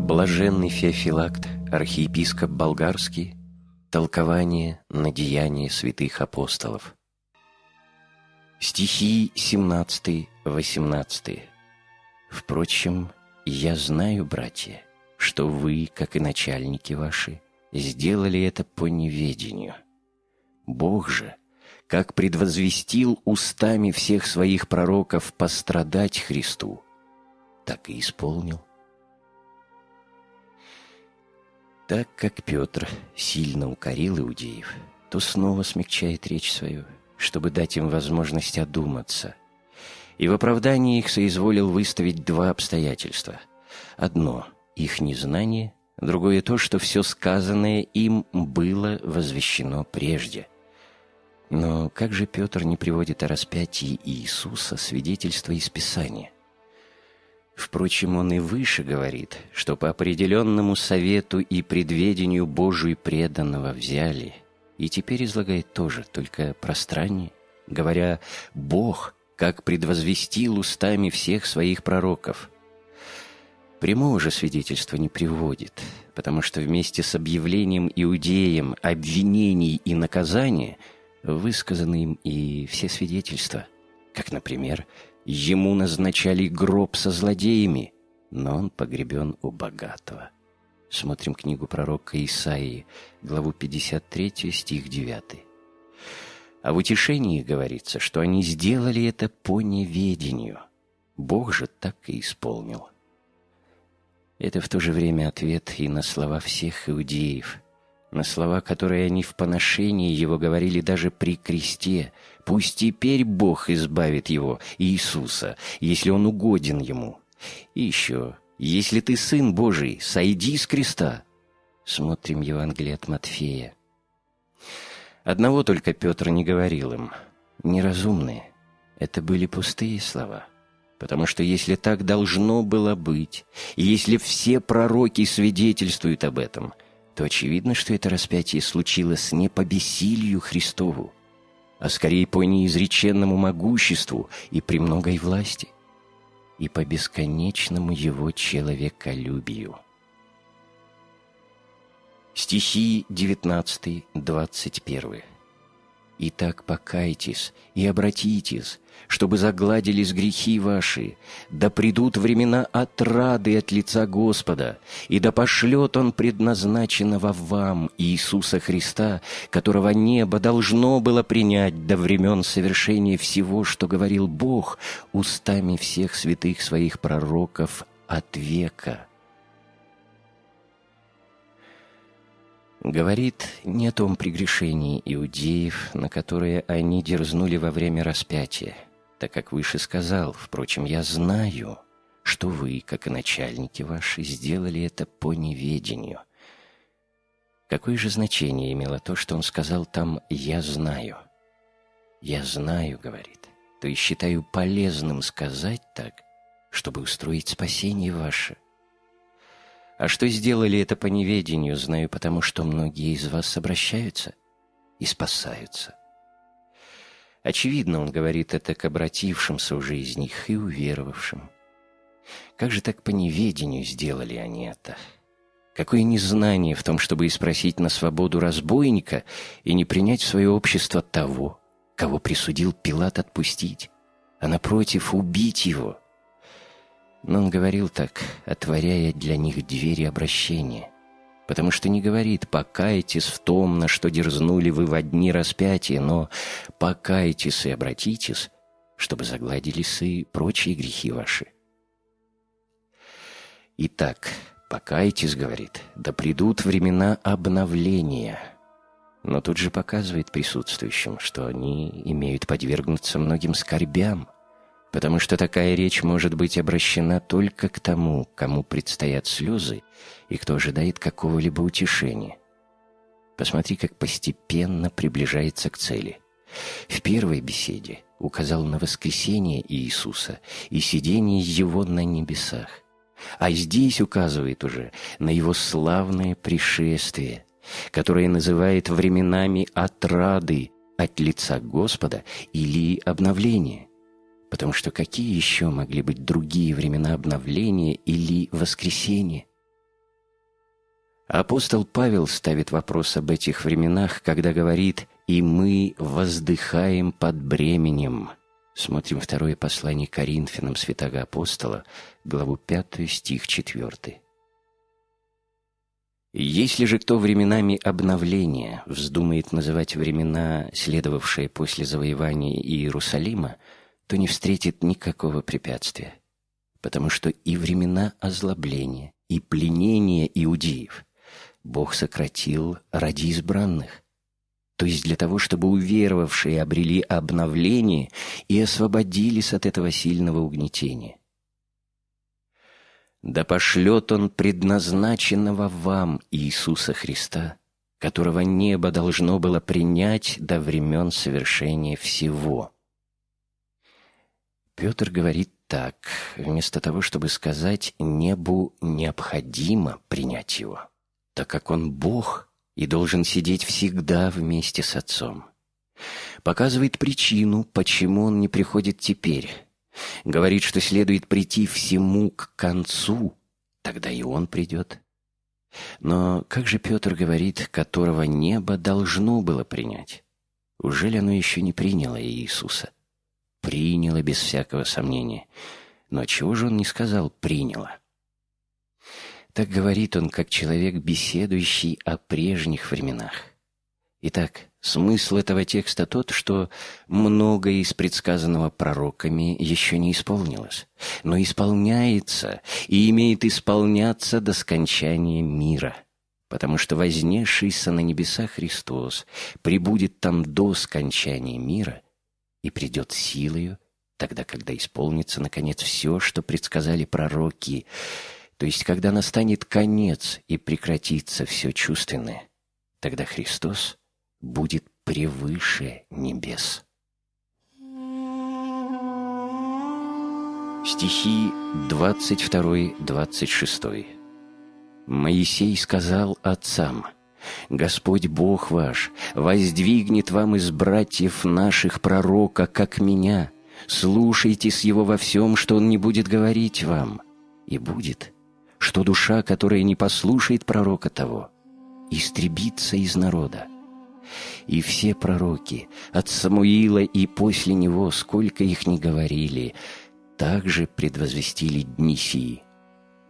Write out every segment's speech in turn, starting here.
Блаженный Феофилакт, архиепископ болгарский, толкование на Деяния святых апостолов. Стихи 17-18. Впрочем, я знаю, братья, что вы, как и начальники ваши, сделали это по неведению. Бог же — как предвозвестил устами всех своих пророков пострадать Христу, так и исполнил. Так как Петр сильно укорил иудеев, то снова смягчает речь свою, чтобы дать им возможность одуматься. И в оправдании их соизволил выставить два обстоятельства. Одно — их незнание, другое — то, что все сказанное им было возвещено прежде — но как же Петр не приводит о распятии Иисуса свидетельства из Писания? Впрочем, он и выше говорит, что по определенному совету и предведению Божию преданного взяли, и теперь излагает тоже, только пространнее, говоря «Бог, как предвозвестил устами всех своих пророков». Прямого же свидетельства не приводит, потому что вместе с объявлением иудеям обвинений и наказания – высказаны им и все свидетельства, как, например, ему назначали гроб со злодеями, но он погребен у богатого. Смотрим книгу пророка Исаии, главу 53, стих 9. А в утешении говорится, что они сделали это по неведению. Бог же так и исполнил. Это в то же время ответ и на слова всех иудеев – на слова, которые они в поношении его говорили даже при кресте. Пусть теперь Бог избавит его, Иисуса, если он угоден ему. И еще, если ты Сын Божий, сойди с креста. Смотрим Евангелие от Матфея. Одного только Петр не говорил им. Неразумные. Это были пустые слова. Потому что если так должно было быть, и если все пророки свидетельствуют об этом — то очевидно, что это распятие случилось не по бессилию Христову, а скорее по неизреченному могуществу и премногой власти, и по бесконечному его человеколюбию. Стихи 19-21 Итак, покайтесь и обратитесь, чтобы загладились грехи ваши, да придут времена отрады от лица Господа, и да пошлет Он предназначенного вам Иисуса Христа, которого небо должно было принять до времен совершения всего, что говорил Бог устами всех святых своих пророков от века. говорит не о том прегрешении иудеев, на которое они дерзнули во время распятия, так как выше сказал, впрочем, я знаю, что вы, как и начальники ваши, сделали это по неведению. Какое же значение имело то, что он сказал там «я знаю»? «Я знаю», — говорит, — «то и считаю полезным сказать так, чтобы устроить спасение ваше». А что сделали это по неведению, знаю потому, что многие из вас обращаются и спасаются. Очевидно, он говорит это к обратившимся уже из них и уверовавшим. Как же так по неведению сделали они это? Какое незнание в том, чтобы испросить на свободу разбойника и не принять в свое общество того, кого присудил Пилат отпустить, а напротив убить его — но он говорил так, отворяя для них двери обращения, потому что не говорит «покайтесь в том, на что дерзнули вы в дни распятия», но «покайтесь и обратитесь», чтобы загладились и прочие грехи ваши. Итак, «покайтесь», — говорит, — «да придут времена обновления». Но тут же показывает присутствующим, что они имеют подвергнуться многим скорбям, потому что такая речь может быть обращена только к тому, кому предстоят слезы и кто ожидает какого-либо утешения. Посмотри, как постепенно приближается к цели. В первой беседе указал на воскресение Иисуса и сидение Его на небесах, а здесь указывает уже на Его славное пришествие, которое называет временами отрады от лица Господа или обновления потому что какие еще могли быть другие времена обновления или воскресения? Апостол Павел ставит вопрос об этих временах, когда говорит «И мы воздыхаем под бременем». Смотрим второе послание Коринфянам святого апостола, главу 5, стих 4. Если же кто временами обновления вздумает называть времена, следовавшие после завоевания Иерусалима, то не встретит никакого препятствия, потому что и времена озлобления, и пленения иудеев Бог сократил ради избранных, то есть для того, чтобы уверовавшие обрели обновление и освободились от этого сильного угнетения. Да пошлет Он предназначенного вам Иисуса Христа, которого небо должно было принять до времен совершения всего – Петр говорит так, вместо того, чтобы сказать «небу необходимо принять его», так как он Бог и должен сидеть всегда вместе с Отцом. Показывает причину, почему он не приходит теперь. Говорит, что следует прийти всему к концу, тогда и он придет. Но как же Петр говорит, которого небо должно было принять? Ужели оно еще не приняло Иисуса? приняла без всякого сомнения. Но чего же он не сказал приняла. Так говорит он, как человек, беседующий о прежних временах. Итак, смысл этого текста тот, что многое из предсказанного пророками еще не исполнилось, но исполняется и имеет исполняться до скончания мира, потому что вознесшийся на небеса Христос прибудет там до скончания мира и придет силою, тогда, когда исполнится, наконец, все, что предсказали пророки, то есть когда настанет конец и прекратится все чувственное, тогда Христос будет превыше небес. Стихи 22-26 Моисей сказал отцам – Господь Бог ваш воздвигнет вам из братьев наших пророка, как меня. слушайте с его во всем, что он не будет говорить вам. И будет, что душа, которая не послушает пророка того, истребится из народа. И все пророки, от Самуила и после него, сколько их ни говорили, также предвозвестили дни сии.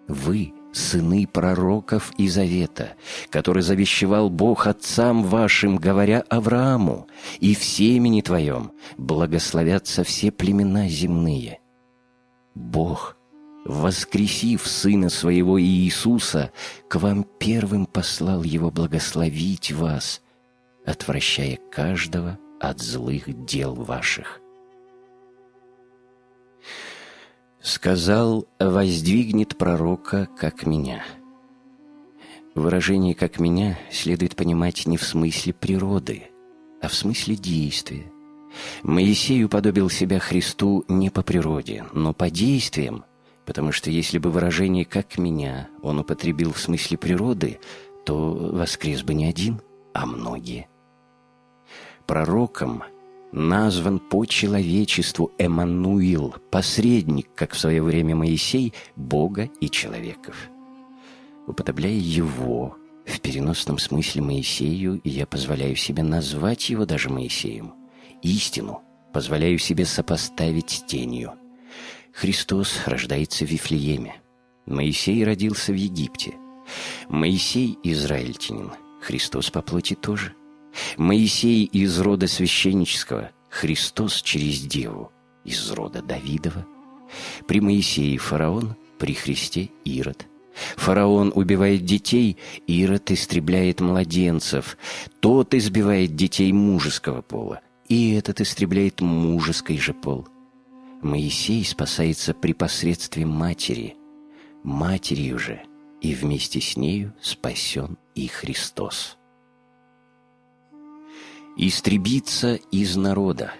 Вы — сыны пророков и завета, который завещевал Бог отцам вашим, говоря Аврааму, и в семени твоем благословятся все племена земные». Бог, воскресив Сына Своего Иисуса, к вам первым послал Его благословить вас, отвращая каждого от злых дел ваших. сказал, воздвигнет пророка, как меня. Выражение «как меня» следует понимать не в смысле природы, а в смысле действия. Моисей уподобил себя Христу не по природе, но по действиям, потому что если бы выражение «как меня» он употребил в смысле природы, то воскрес бы не один, а многие. Пророком – назван по человечеству Эммануил, посредник, как в свое время Моисей, Бога и человеков. Уподобляя его, в переносном смысле Моисею, я позволяю себе назвать его даже Моисеем. Истину позволяю себе сопоставить с тенью. Христос рождается в Вифлееме. Моисей родился в Египте. Моисей – израильтянин. Христос по плоти тоже – Моисей из рода священнического, Христос через Деву из рода Давидова. При Моисее фараон, при Христе Ирод. Фараон убивает детей, Ирод истребляет младенцев. Тот избивает детей мужеского пола, и этот истребляет мужеский же пол. Моисей спасается при посредстве матери. Матерью же, и вместе с нею спасен и Христос истребиться из народа.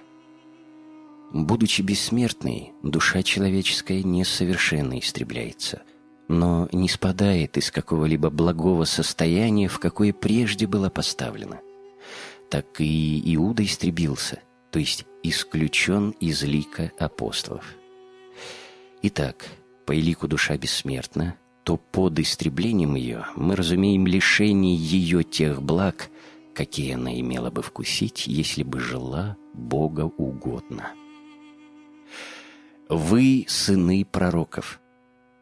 Будучи бессмертной, душа человеческая несовершенно истребляется, но не спадает из какого-либо благого состояния, в какое прежде была поставлена. Так и Иуда истребился, то есть исключен из лика апостолов. Итак, по элику душа бессмертна, то под истреблением ее мы разумеем лишение ее тех благ, какие она имела бы вкусить, если бы жила Бога угодно. «Вы сыны пророков»,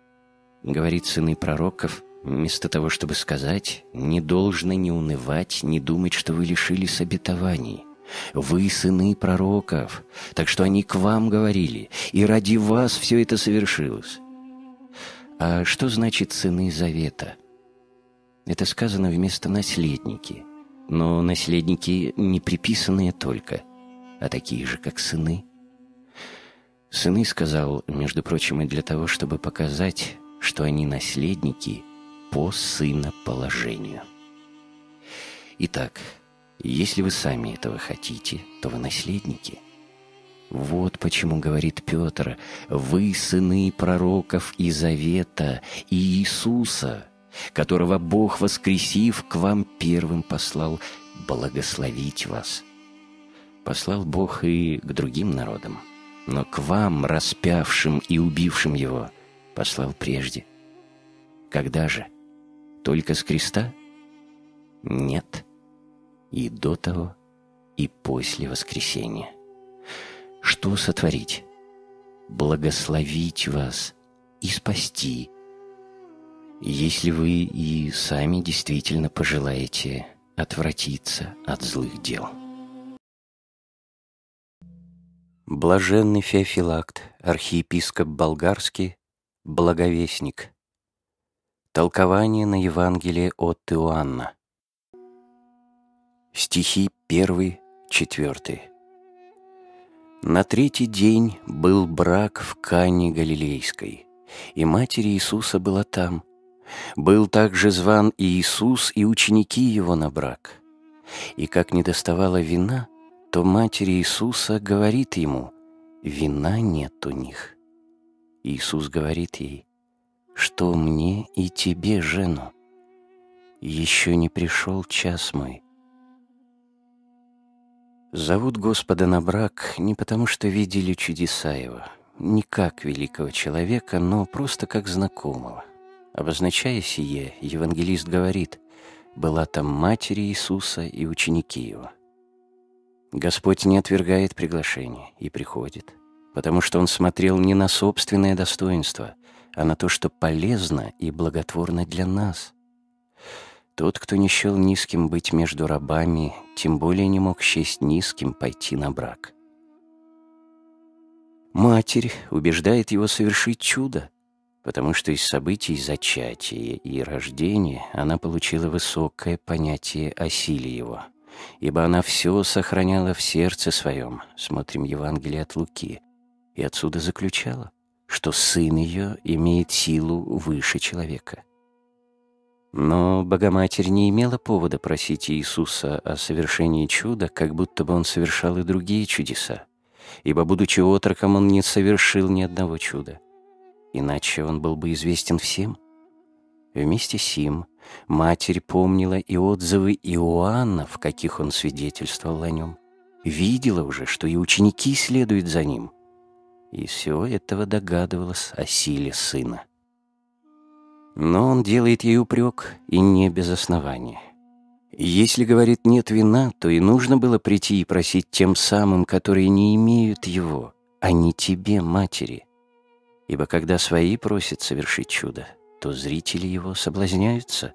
— говорит сыны пророков, вместо того, чтобы сказать, «не должны не унывать, не думать, что вы лишились обетований». Вы сыны пророков, так что они к вам говорили, и ради вас все это совершилось. А что значит сыны завета? Это сказано вместо наследники. Но наследники не приписанные только, а такие же, как сыны. Сыны сказал, между прочим, и для того, чтобы показать, что они наследники по сына положению. Итак, если вы сами этого хотите, то вы наследники. Вот почему говорит Петр, вы сыны пророков и завета, и Иисуса – которого Бог, воскресив, к вам первым послал благословить вас. Послал Бог и к другим народам, но к вам, распявшим и убившим его, послал прежде. Когда же? Только с креста? Нет. И до того, и после воскресения. Что сотворить? Благословить вас и спасти – если вы и сами действительно пожелаете отвратиться от злых дел. Блаженный Феофилакт, архиепископ болгарский, благовестник. Толкование на Евангелие от Иоанна. Стихи 1, 4. На третий день был брак в Кане Галилейской, и матери Иисуса была там – был также зван и Иисус, и ученики его на брак. И как не доставала вина, то матери Иисуса говорит ему, «Вина нет у них». Иисус говорит ей, «Что мне и тебе, жену? Еще не пришел час мой». Зовут Господа на брак не потому, что видели чудеса его, не как великого человека, но просто как знакомого – Обозначая сие, евангелист говорит, «Была там матери Иисуса и ученики его». Господь не отвергает приглашение и приходит, потому что Он смотрел не на собственное достоинство, а на то, что полезно и благотворно для нас. Тот, кто не счел низким быть между рабами, тем более не мог счесть низким пойти на брак. Матерь убеждает его совершить чудо, потому что из событий зачатия и рождения она получила высокое понятие о силе его, ибо она все сохраняла в сердце своем, смотрим Евангелие от Луки, и отсюда заключала, что сын ее имеет силу выше человека. Но Богоматерь не имела повода просить Иисуса о совершении чуда, как будто бы он совершал и другие чудеса, ибо, будучи отроком, он не совершил ни одного чуда иначе он был бы известен всем. Вместе с ним матерь помнила и отзывы Иоанна, в каких он свидетельствовал о нем. Видела уже, что и ученики следуют за ним. И всего этого догадывалась о силе сына. Но он делает ей упрек, и не без основания. Если, говорит, нет вина, то и нужно было прийти и просить тем самым, которые не имеют его, а не тебе, матери. Ибо когда свои просят совершить чудо, то зрители его соблазняются,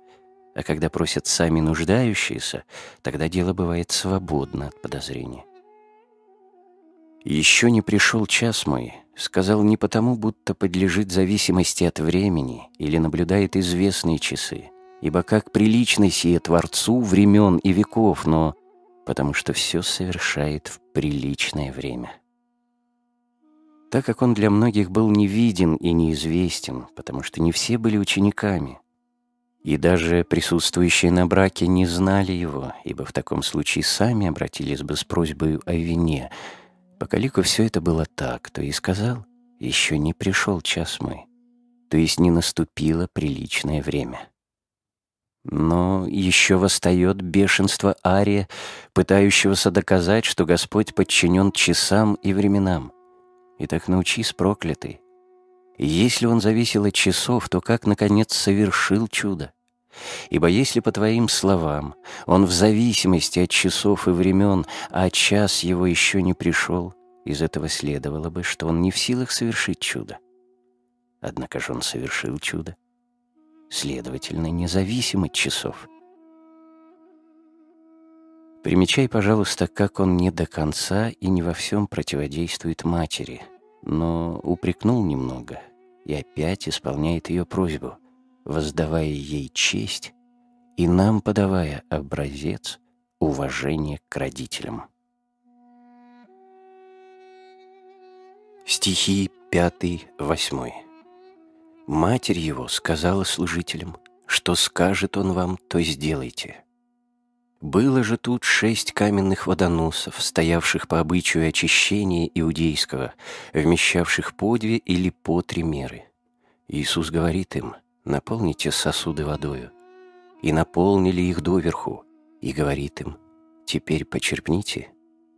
а когда просят сами нуждающиеся, тогда дело бывает свободно от подозрения. «Еще не пришел час мой», сказал не потому, будто подлежит зависимости от времени или наблюдает известные часы, ибо как прилично сие Творцу времен и веков, но потому что все совершает в приличное время так как он для многих был невиден и неизвестен, потому что не все были учениками. И даже присутствующие на браке не знали его, ибо в таком случае сами обратились бы с просьбой о вине. По Калику все это было так, то и сказал, «Еще не пришел час мой», то есть не наступило приличное время. Но еще восстает бешенство Ария, пытающегося доказать, что Господь подчинен часам и временам — и так научись, проклятый. И если он зависел от часов, то как, наконец, совершил чудо? Ибо если, по твоим словам, он в зависимости от часов и времен, а час его еще не пришел, из этого следовало бы, что он не в силах совершить чудо. Однако же он совершил чудо. Следовательно, независим от часов — Примечай, пожалуйста, как он не до конца и не во всем противодействует матери, но упрекнул немного и опять исполняет ее просьбу, воздавая ей честь и нам подавая образец уважения к родителям. Стихи 5-8. Матерь его сказала служителям, что скажет он вам, то сделайте – было же тут шесть каменных водоносов, стоявших по обычаю очищения иудейского, вмещавших по две или по три меры. Иисус говорит им, наполните сосуды водою. И наполнили их доверху, и говорит им, теперь почерпните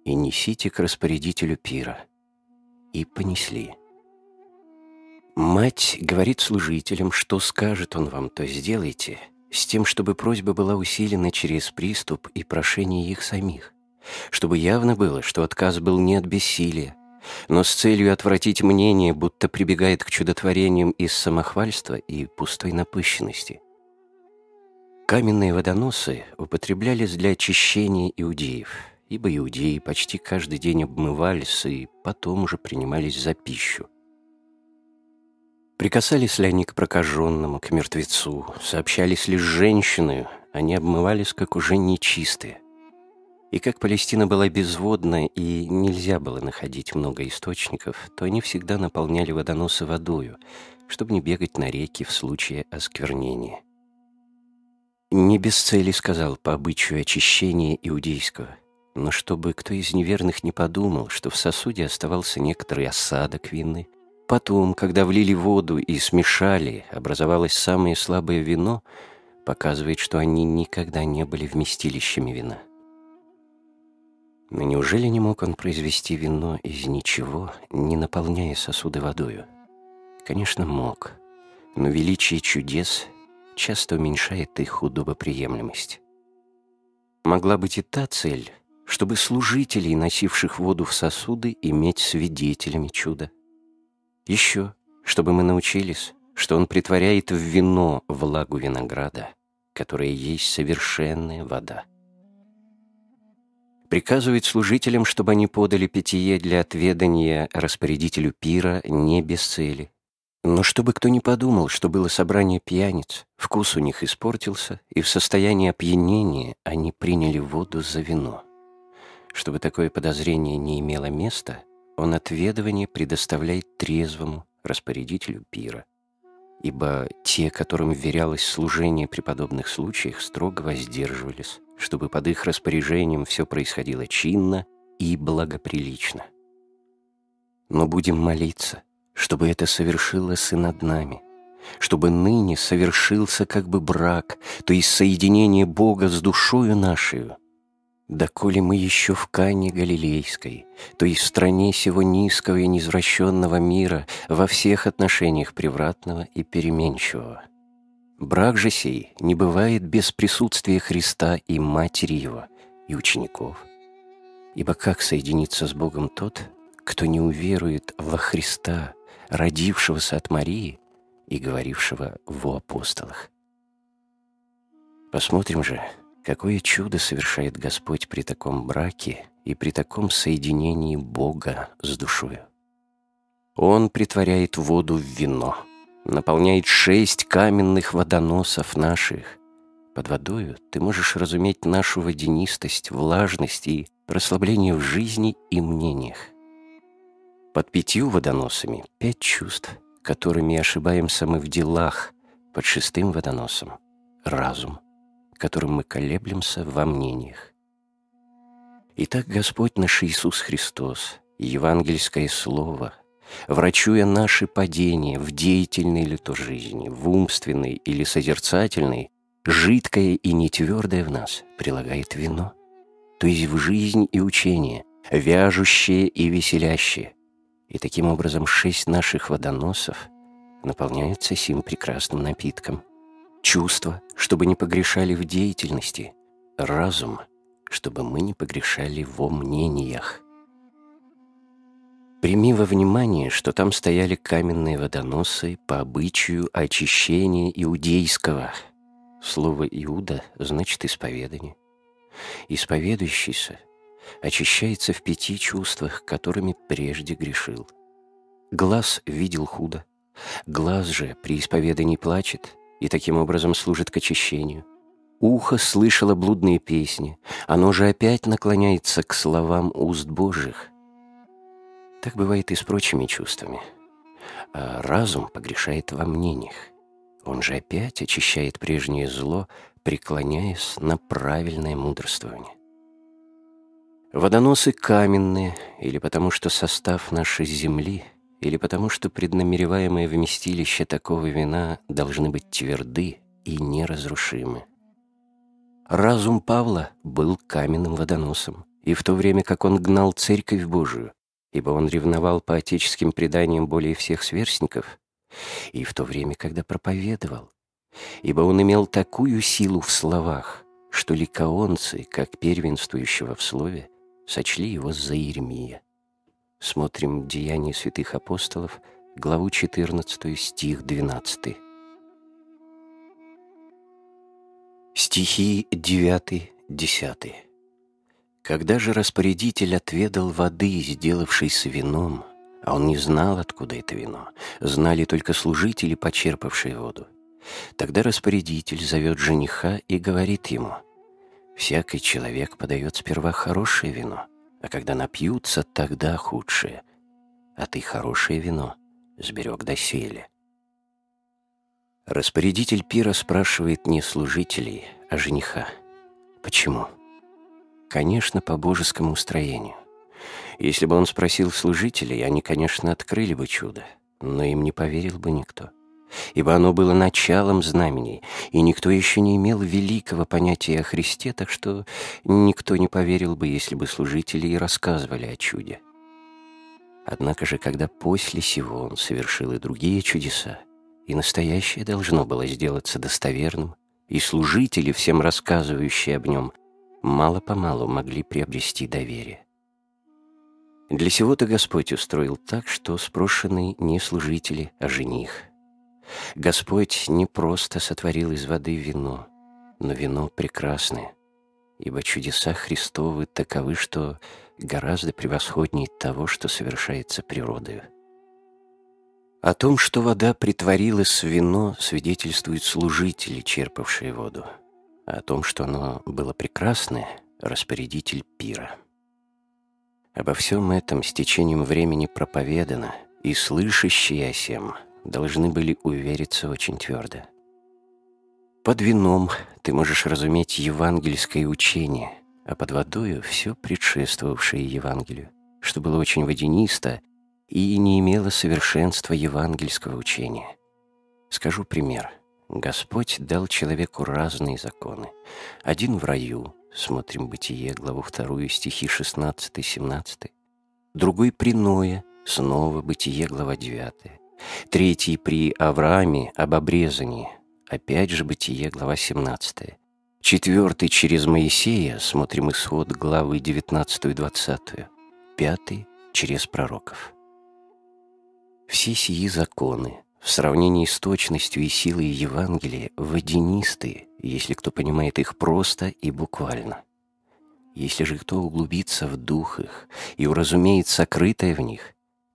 и несите к распорядителю пира. И понесли. Мать говорит служителям, что скажет он вам, то сделайте – с тем, чтобы просьба была усилена через приступ и прошение их самих, чтобы явно было, что отказ был не от бессилия, но с целью отвратить мнение, будто прибегает к чудотворениям из самохвальства и пустой напыщенности. Каменные водоносы употреблялись для очищения иудеев, ибо иудеи почти каждый день обмывались и потом уже принимались за пищу. Прикасались ли они к прокаженному, к мертвецу? Сообщались ли с женщиной? Они обмывались, как уже нечистые. И как Палестина была безводна и нельзя было находить много источников, то они всегда наполняли водоносы водою, чтобы не бегать на реки в случае осквернения. Не без цели сказал по обычаю очищения иудейского, но чтобы кто из неверных не подумал, что в сосуде оставался некоторый осадок вины — Потом, когда влили воду и смешали, образовалось самое слабое вино, показывает, что они никогда не были вместилищами вина. Но неужели не мог он произвести вино из ничего, не наполняя сосуды водою? Конечно, мог. Но величие чудес часто уменьшает их удобоприемлемость. Могла быть и та цель, чтобы служителей, носивших воду в сосуды, иметь свидетелями чуда – еще, чтобы мы научились, что он притворяет в вино влагу винограда, которая есть совершенная вода. Приказывает служителям, чтобы они подали питье для отведания распорядителю пира не без цели, но чтобы кто не подумал, что было собрание пьяниц, вкус у них испортился, и в состоянии опьянения они приняли воду за вино. Чтобы такое подозрение не имело места, он отведывание предоставляет трезвому распорядителю пира, ибо те, которым вверялось служение при подобных случаях, строго воздерживались, чтобы под их распоряжением все происходило чинно и благоприлично. Но будем молиться, чтобы это совершилось и над нами, чтобы ныне совершился как бы брак, то есть соединение Бога с душою нашей, Доколе мы еще в Кане Галилейской, то есть в стране сего низкого и незвращенного мира во всех отношениях превратного и переменчивого. Брак же сей не бывает без присутствия Христа и Матери Его, и учеников. Ибо как соединиться с Богом тот, кто не уверует во Христа, родившегося от Марии и говорившего во апостолах? Посмотрим же, Какое чудо совершает Господь при таком браке и при таком соединении Бога с душою. Он притворяет воду в вино, наполняет шесть каменных водоносов наших. Под водою ты можешь разуметь нашу водянистость, влажность и расслабление в жизни и мнениях. Под пятью водоносами пять чувств, которыми ошибаемся мы в делах, под шестым водоносом — разум — которым мы колеблемся во мнениях. Итак, Господь наш Иисус Христос, евангельское слово, врачуя наши падения в деятельной ли то жизни, в умственной или созерцательной, жидкое и нетвердое в нас прилагает вино, то есть в жизнь и учение, вяжущее и веселящее. И таким образом шесть наших водоносов наполняются сим прекрасным напитком – чувства, чтобы не погрешали в деятельности, разум, чтобы мы не погрешали во мнениях. Прими во внимание, что там стояли каменные водоносы по обычаю очищения иудейского. Слово «иуда» значит «исповедание». Исповедующийся очищается в пяти чувствах, которыми прежде грешил. Глаз видел худо, глаз же при исповедании плачет – и таким образом служит к очищению. Ухо слышало блудные песни, оно же опять наклоняется к словам уст Божьих. Так бывает и с прочими чувствами. А разум погрешает во мнениях. Он же опять очищает прежнее зло, преклоняясь на правильное мудрствование. Водоносы каменные, или потому что состав нашей земли — или потому что преднамереваемые вместилища такого вина должны быть тверды и неразрушимы. Разум Павла был каменным водоносом, и в то время как он гнал церковь Божию, ибо он ревновал по отеческим преданиям более всех сверстников, и в то время, когда проповедовал, ибо он имел такую силу в словах, что ликаонцы, как первенствующего в слове, сочли его за Еремия. Смотрим «Деяния святых апостолов», главу 14, стих 12. Стихи 9, 10. «Когда же распорядитель отведал воды, сделавшей вином, а он не знал, откуда это вино, знали только служители, почерпавшие воду, тогда распорядитель зовет жениха и говорит ему, «Всякий человек подает сперва хорошее вино, а когда напьются, тогда худшее А ты хорошее вино сберег до доселе. Распорядитель пира спрашивает не служителей, а жениха. Почему? Конечно, по божескому устроению. Если бы он спросил служителей, они, конечно, открыли бы чудо, но им не поверил бы никто. — ибо оно было началом знамений, и никто еще не имел великого понятия о Христе, так что никто не поверил бы, если бы служители и рассказывали о чуде. Однако же, когда после сего он совершил и другие чудеса, и настоящее должно было сделаться достоверным, и служители, всем рассказывающие об нем, мало-помалу могли приобрести доверие. Для сего-то Господь устроил так, что спрошенный не служители, а жених — Господь не просто сотворил из воды вино, но вино прекрасное, ибо чудеса Христовы таковы, что гораздо превосходней того, что совершается природою. О том, что вода притворилась в вино, свидетельствуют служители, черпавшие воду. А о том, что оно было прекрасное, распорядитель пира. Обо всем этом с течением времени проповедано, и слышащий о сем – должны были увериться очень твердо. Под вином ты можешь разуметь евангельское учение, а под водою все предшествовавшее Евангелию, что было очень водянисто и не имело совершенства евангельского учения. Скажу пример. Господь дал человеку разные законы. Один в раю, смотрим Бытие, главу 2, стихи 16-17. Другой приное, снова Бытие, глава 9 Третий при Аврааме об обрезании. Опять же Бытие, глава 17. Четвертый через Моисея, смотрим исход главы 19 и 20. Пятый через пророков. Все сии законы в сравнении с точностью и силой Евангелия водянистые, если кто понимает их просто и буквально. Если же кто углубится в дух их и уразумеет сокрытое в них,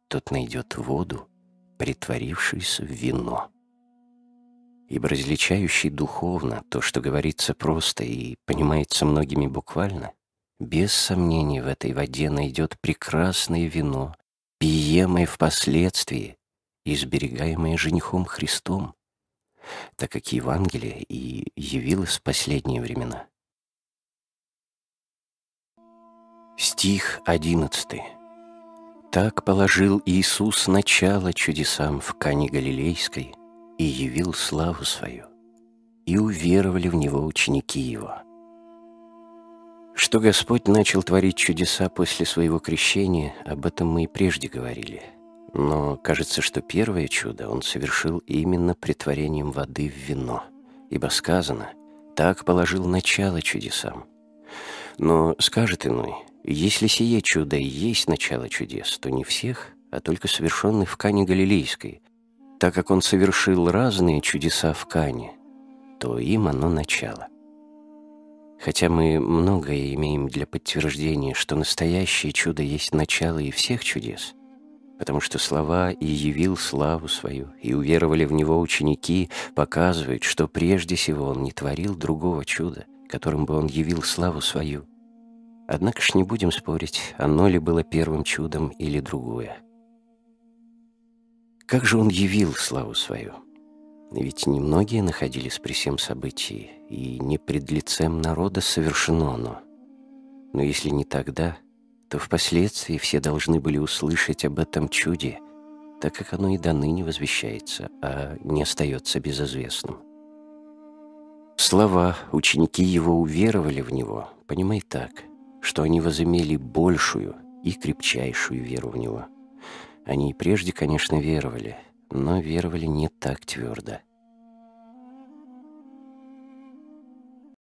тот найдет воду, притворившись в вино. Ибо различающий духовно то, что говорится просто и понимается многими буквально, без сомнений в этой воде найдет прекрасное вино, пиемое впоследствии и сберегаемое женихом Христом, так как Евангелие и явилось в последние времена. Стих одиннадцатый. Так положил Иисус начало чудесам в Кане Галилейской и явил славу свою, и уверовали в Него ученики Его. Что Господь начал творить чудеса после своего крещения, об этом мы и прежде говорили. Но кажется, что первое чудо Он совершил именно притворением воды в вино, ибо сказано «так положил начало чудесам». Но скажет иной – если сие чудо и есть начало чудес, то не всех, а только совершенных в Кане Галилейской, так как он совершил разные чудеса в Кане, то им оно начало. Хотя мы многое имеем для подтверждения, что настоящее чудо есть начало и всех чудес, потому что слова «и явил славу свою», и уверовали в него ученики, показывают, что прежде всего он не творил другого чуда, которым бы он явил славу свою – Однако ж не будем спорить, оно ли было первым чудом или другое. Как же он явил славу свою? Ведь немногие находились при всем событии, и не пред лицем народа совершено оно. Но если не тогда, то впоследствии все должны были услышать об этом чуде, так как оно и до ныне возвещается, а не остается безызвестным. Слова ученики его уверовали в него, понимай так – что они возымели большую и крепчайшую веру в него. Они и прежде, конечно, веровали, но веровали не так твердо.